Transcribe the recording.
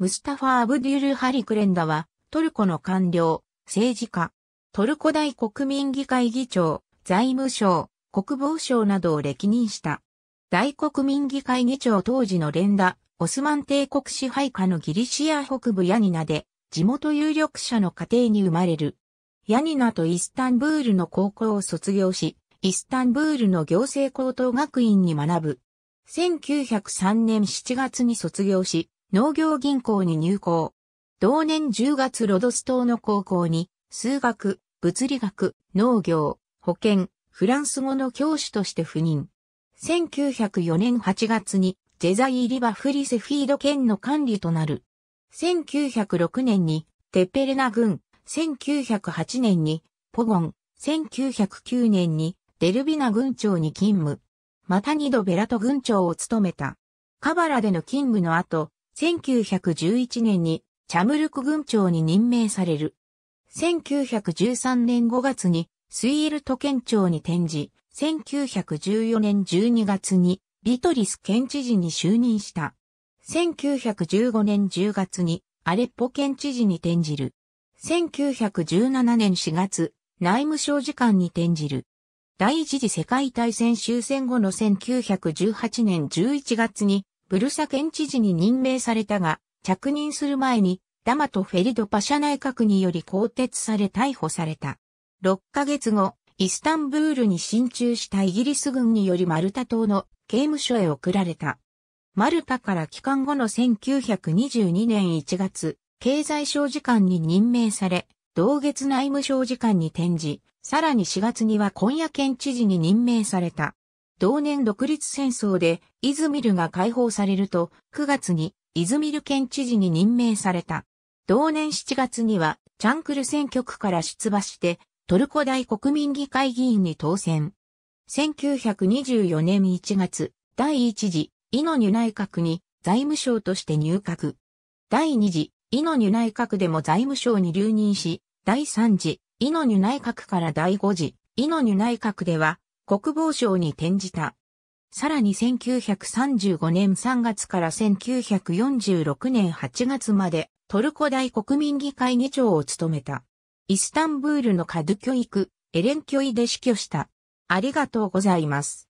ムスタファ・アブデュル・ハリクレンダは、トルコの官僚、政治家、トルコ大国民議会議長、財務省、国防省などを歴任した。大国民議会議長当時の連打、オスマン帝国支配下のギリシア北部ヤニナで、地元有力者の家庭に生まれる。ヤニナとイスタンブールの高校を卒業し、イスタンブールの行政高等学院に学ぶ。1903年7月に卒業し、農業銀行に入校。同年10月ロドス島の高校に、数学、物理学、農業、保健、フランス語の教師として赴任。1904年8月に、ジェザイリバフリセフィード県の管理となる。1906年に、テペレナ軍。1908年に、ポゴン、1909年に、デルビナ軍長に勤務。また二度ベラト軍長を務めた。カバラでの勤務の後、1911年にチャムルク軍長に任命される。1913年5月にスイールト県庁に転じ、1914年12月にビトリス県知事に就任した。1915年10月にアレッポ県知事に転じる。1917年4月、内務省次官に転じる。第一次世界大戦終戦後の1918年11月にブルサ県知事に任命されたが、着任する前に、ダマとフェリド・パシャ内閣により更迭され逮捕された。6ヶ月後、イスタンブールに進駐したイギリス軍によりマルタ島の刑務所へ送られた。マルタから帰還後の1922年1月、経済省次官に任命され、同月内務省次官に転じ、さらに4月には今夜県知事に任命された。同年独立戦争でイズミルが解放されると、9月にイズミル県知事に任命された。同年7月には、チャンクル選挙区から出馬して、トルコ大国民議会議員に当選。1924年1月、第1次、イノニュ内閣に財務省として入閣。第2次、イノニュ内閣でも財務省に留任し、第3次、イノニュ内閣から第5次、イノニュ内閣では、国防省に転じた。さらに1935年3月から1946年8月までトルコ大国民議会議長を務めた。イスタンブールのカドゥ教育、エレン教イで死去した。ありがとうございます。